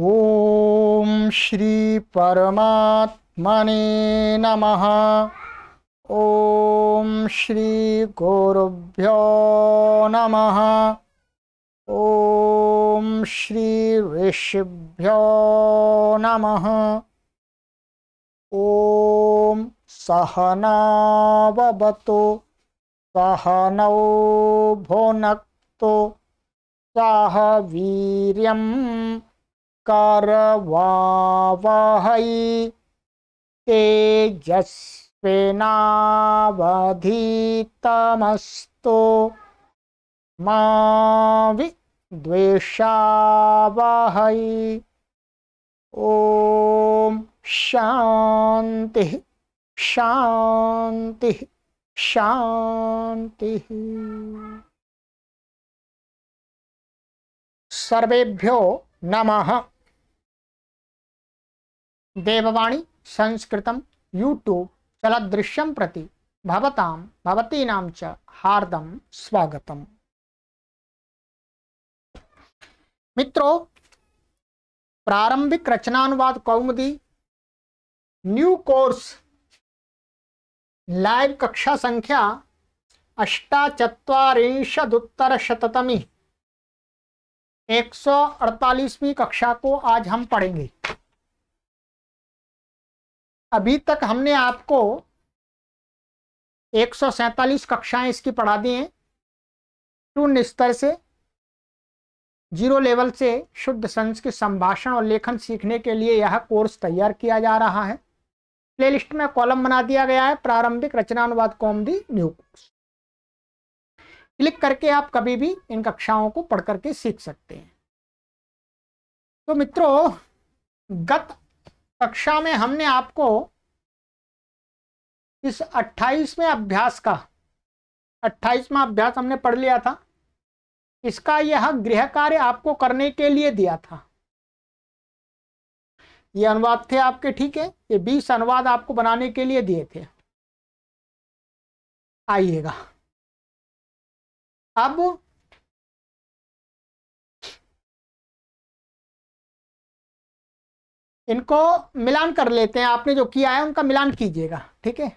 ॐ श्रीपरमात्मने नमः ॐ श्रीगुरुभ्यो नमः ॐ श्रीऋषिभ्यो नमः ॐ सहनावतु सहनौ भुनक्तु सह वीर्यम् करवावहै तेजस्विनावधीतमस्तु मा विद्वेषावहै ॐ शान्तिः शान्तिः शान्तिः सर्वेभ्यो नमः देववाणी संस्कृत यूट्यूब चलदृश्यम प्रति भवतां भवतीनां च हार्दम स्वागत मित्रों प्रारंभिक Rachananuvad Kaumudi new course live कक्षा संख्या अष्टाचत्वारिंशदुत्तरशतमी एक सौ अड़तालीसवीं कक्षा को आज हम पढ़ेंगे अभी तक हमने आपको एक कक्षाएं इसकी पढ़ा दी हैं शून्य स्तर से जीरो लेवल से शुद्ध संस्कृत संभाषण और लेखन सीखने के लिए यह कोर्स तैयार किया जा रहा है प्लेलिस्ट में कॉलम बना दिया गया है प्रारंभिक Rachananuvad Kaumudi new course click करके आप कभी भी इन कक्षाओं को पढ़ करके सीख सकते हैं तो मित्रों गत कक्षा में हमने आपको इस 28वें अभ्यास का 28वां अभ्यास हमने पढ़ लिया था इसका यह गृह कार्य आपको करने के लिए दिया था ये अनुवाद थे आपके ठीक है ये बीस अनुवाद आपको बनाने के लिए दिए थे आइएगा अब इनको मिलान कर लेते हैं आपने जो किया है उनका मिलान कीजिएगा ठीक है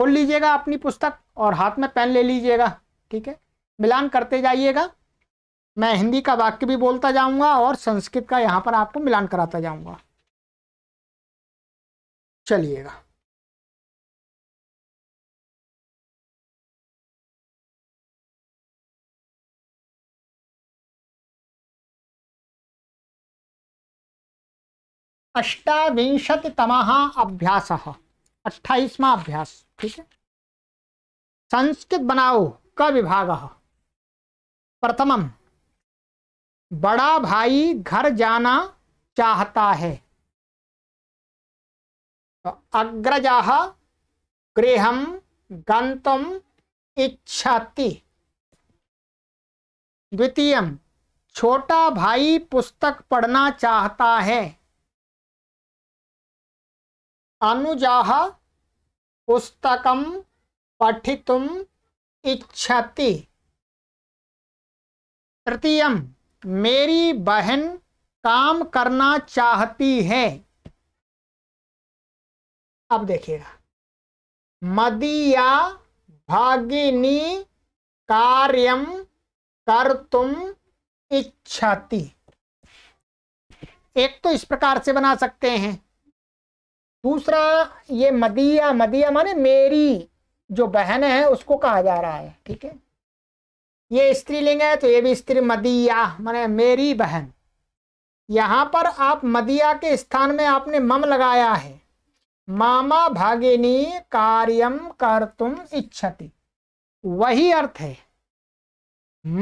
खोल लीजिएगा अपनी पुस्तक और हाथ में पेन ले लीजिएगा ठीक है मिलान करते जाइएगा मैं हिंदी का वाक्य भी बोलता जाऊंगा और संस्कृत का यहाँ पर आपको मिलान कराता जाऊंगा चलिएगा अष्टाविंशतितम अभ्यास अट्ठाईसवा अभ्यास ठीक है संस्कृत बनाओ का विभाग प्रथमम बड़ा भाई घर जाना चाहता है तो अग्रजा गृह गंतुम इच्छति द्वितीय छोटा भाई पुस्तक पढ़ना चाहता है अनुजा पुस्तक पठित इच्छति तृतीय मेरी बहन काम करना चाहती है अब देखिएगा मदीया भागिनी कार्यम कर तुम इच्छती एक तो इस प्रकार से बना सकते हैं दूसरा ये मदिया मदिया माने मेरी जो बहन है उसको कहा जा रहा है ठीक है ये स्त्रीलिंग है तो ये भी स्त्री मदिया माने मेरी बहन यहाँ पर आप मदिया के स्थान में आपने मम लगाया है मामा भागिनी कार्यम कर तुम इच्छती वही अर्थ है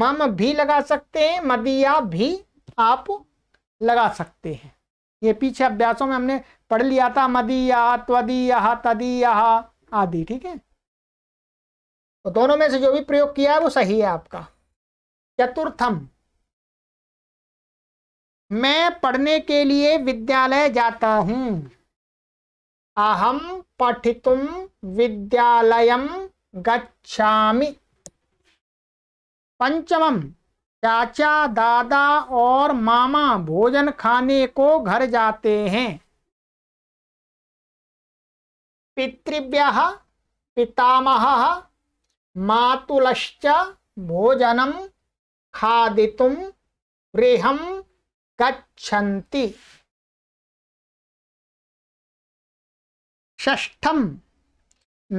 मम भी लगा सकते हैं मदिया भी आप लगा सकते हैं ये पीछे अभ्यासों में हमने पढ़ लिया था मदीया त्वदीया तदीया आदि ठीक है तो दोनों में से जो भी प्रयोग किया है वो सही है आपका चतुर्थम मैं पढ़ने के लिए विद्यालय जाता हूं अहम पठितुम विद्यालयम गच्छामि पंचमम चाचा दादा और मामा भोजन खाने को घर जाते हैं पितृभ्य पितामह मातुलश्च भोजनम खादितुम गृहम गच्छन्ति षष्ठम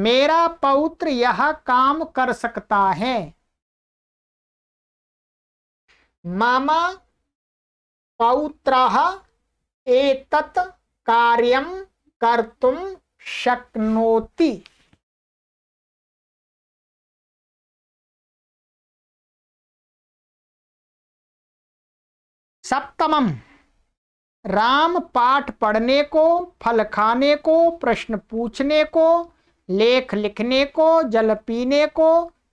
मेरा पौत्र यह काम कर सकता है मामा पौत्रः एतत् कार्यं कर्तुं शक्नोति सप्तमम राम पाठ पढ़ने को फल खाने को प्रश्न पूछने को लेख लिखने को जल पीने को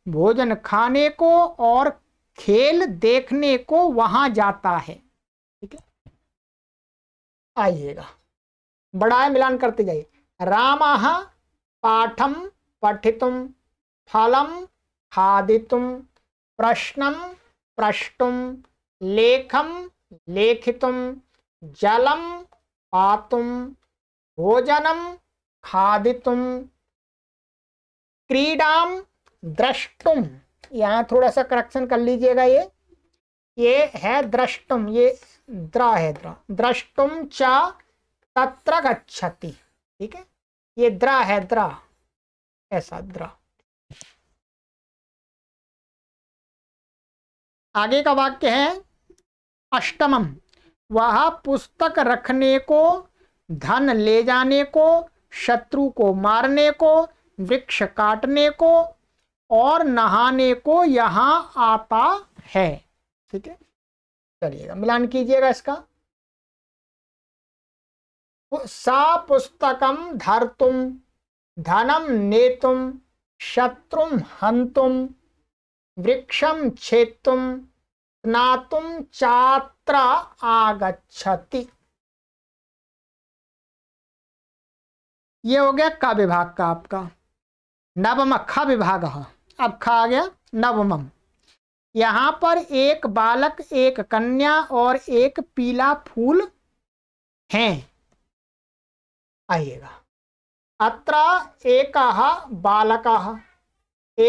भोजन खाने को और खेल देखने को वहां जाता है ठीक है आइएगा बड़ा मिलान करते जाइए राम पाठम पठितुम फलम खादितुम प्रश्नम प्रष्टुम लेखम लेखितुम जलम पातुम भोजनम खादितुम क्रीडाम द्रष्टुम यहाँ थोड़ा सा करेक्शन कर लीजिएगा ये ये है द्रष्टुम ये द्रा है द्रा द्रष्टुम चा तत्र गच्छति ठीक है ये द्रा है द्रा ऐसा द्रा आगे का वाक्य है अष्टमम वह पुस्तक रखने को धन ले जाने को शत्रु को मारने को वृक्ष काटने को और नहाने को यहां आता है ठीक है चलिएगा मिलान कीजिएगा इसका सा पुस्तकम धरतुम धनम नेतुम शत्रु हंतुम वृक्षम छेतुम स्नातुम चात्र आगछति ये हो गया का विभाग का आपका नवम ख विभाग अब खा आ गया नवमम यहाँ पर एक बालक एक कन्या और एक पीला फूल हैं आइएगा अत्र एक बालक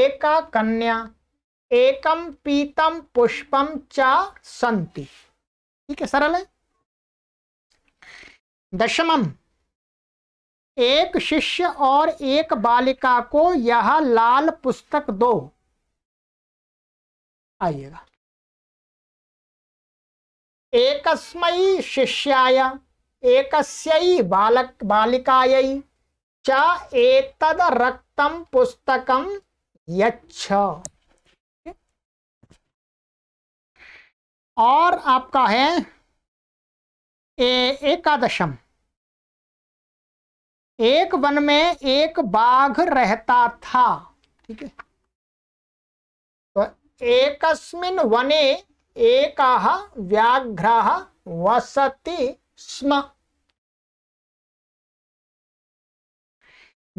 एक कन्या एकम पीतम पुष्पम चा संति ठीक है सरल है दशमम एक शिष्य और एक बालिका को यह लाल पुस्तक दो आइएगा एकस्मयी शिष्याय एकस्यै बालक बालिकाय च एतद रक्तम पुस्तकम यच्छ और आपका है एकादशम एक वन में एक बाघ रहता था ठीक है तो एकस्मिन वने एक व्याघ्र वसति स्म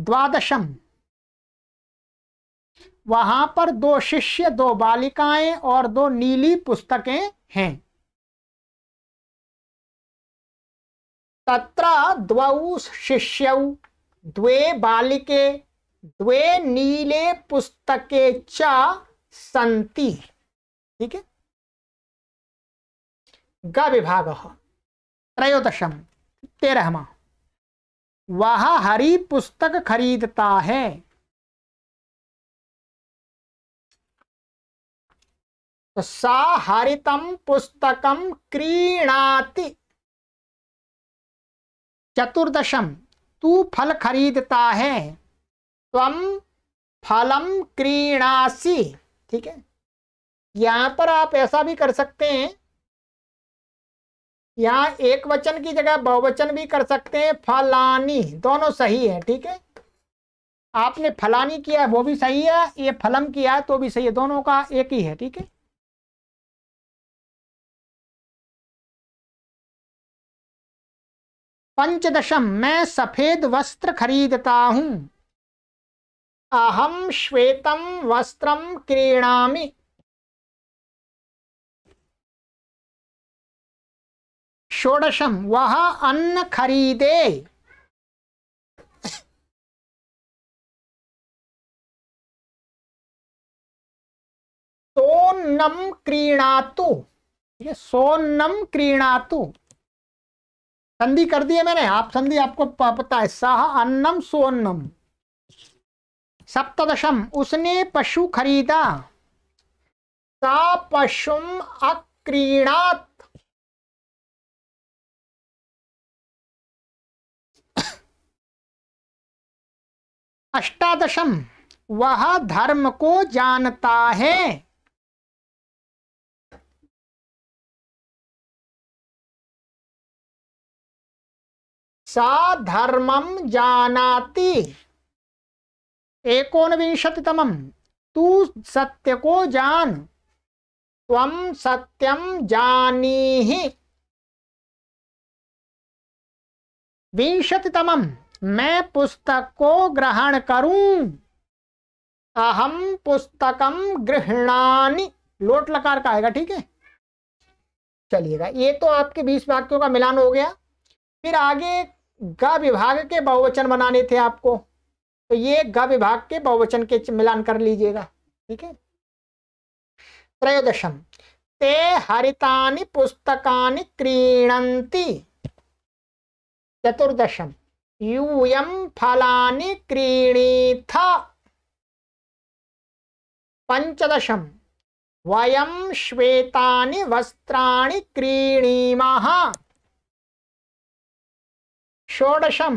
द्वादशम वहां पर दो शिष्य दो बालिकाएं और दो नीली पुस्तकें हैं तत्र द्वौ शिष्यौ द्वे बालिके द्वे नीले पुस्तके च सन्ति ठीक है ग विभाग त्रयोदशम तेरहवा वह हरी पुस्तक खरीदता है तो सा हरितम पुस्तकम क्रीणाति चतुर्दशम तू फल खरीदता है तम फलम क्रीणासी ठीक है यहां पर आप ऐसा भी कर सकते हैं यहां एक वचन की जगह बहुवचन भी कर सकते हैं फलानी दोनों सही है ठीक है आपने फलानी किया वो भी सही है ये फलम किया है तो भी सही है दोनों का एक ही है ठीक है पंचदशम मैं सफेद वस्त्र खरीदता हूँ अहम श्वेतम वस्त्र क्रीणामि षोडशम वह अन्न खरीदे सोन्नम क्रीणातु सोन्नम क्रीणातु संधि कर दी है मैंने आप संधि आपको पता है सह अन्नम सो अन्नम उसने पशु खरीदा सा पशुम अक्रीणात अष्टादशम वह धर्म को जानता है सा धर्मम जानाति एकोनविंशतितमं तू सत्य को जान तम सत्यम जानी विंशतितम मैं पुस्तक को ग्रहण करूं अहम पुस्तकम गृहणानी लोट लकार का आएगा ठीक है चलिएगा ये तो आपके बीस वाक्यों का मिलान हो गया फिर आगे ग विभाग के बहुवचन बनाने थे आपको तो ये ग विभाग के बहुवचन के मिलान कर लीजिएगा ठीक है त्रयोदशम ते हरितानि पुस्तकानि क्रीणन्ति चतुर्दशम यूयम फलानि क्रीणीथ पंचदशम वयम श्वेतानि वस्त्राणि क्रीणीमः षोडशम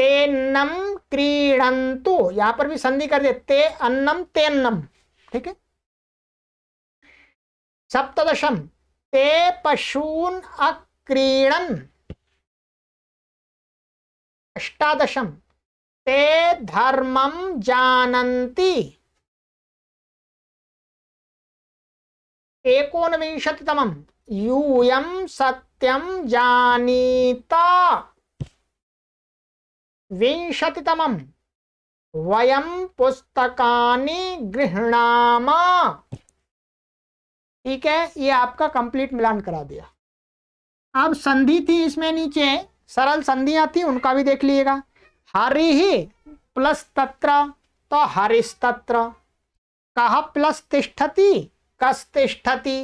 तेन्नम क्रीडंतु यहां पर भी संधि कर दे ते अन्नम तेन्नम ठीक है सप्तदशम ते पशून अक्रीणन अष्टादशम ते धर्मम जानन्ति एकोनविंशतितमं यूयं सत् सत्यम जानीता विंशतितम वयम पुस्तकानि गृहणाम ठीक है ये आपका कंप्लीट मिलान करा दिया अब संधि थी इसमें नीचे सरल संधियां थी उनका भी देख लीजिएगा हरि ही प्लस तत्र तो हरिस्तत्र कह प्लस तिष्ठती कस तिष्ठती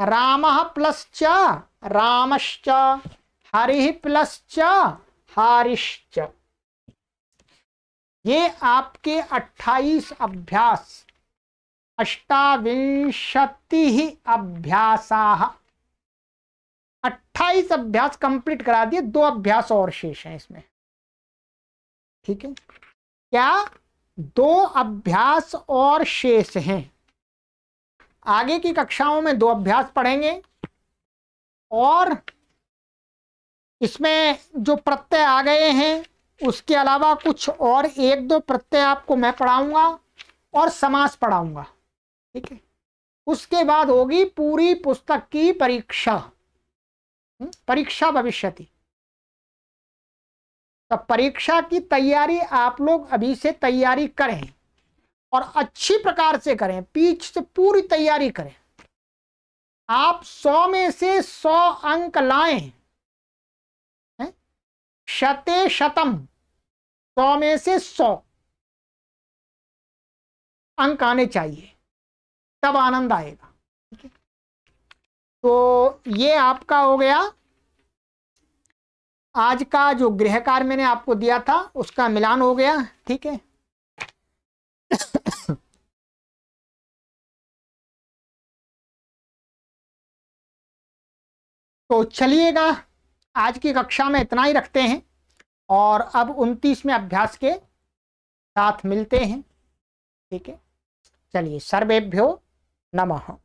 राम च रामश्च हरि च हरिश्च ये आपके 28 अभ्यास अष्टाविंशति अभ्यास 28 अभ्यास कंप्लीट करा दिए दो अभ्यास और शेष हैं इसमें ठीक है क्या दो अभ्यास और शेष हैं आगे की कक्षाओं में दो अभ्यास पढ़ेंगे और इसमें जो प्रत्यय आ गए हैं उसके अलावा कुछ और एक दो प्रत्यय आपको मैं पढ़ाऊंगा और समास पढ़ाऊंगा ठीक है उसके बाद होगी पूरी पुस्तक की परीक्षा हम्म, परीक्षा भविष्यति तो परीक्षा की तैयारी आप लोग अभी से तैयारी करें और अच्छी प्रकार से करें पीच से पूरी तैयारी करें आप सौ में से सौ अंक लाएं शते शतम सौ में से सौ अंक आने चाहिए तब आनंद आएगा ठीक है तो ये आपका हो गया आज का जो गृह कार्य मैंने आपको दिया था उसका मिलान हो गया ठीक है तो चलिएगा आज की कक्षा में इतना ही रखते हैं और अब उनतीसवें अभ्यास के साथ मिलते हैं ठीक है चलिए सर्वेभ्यो नमः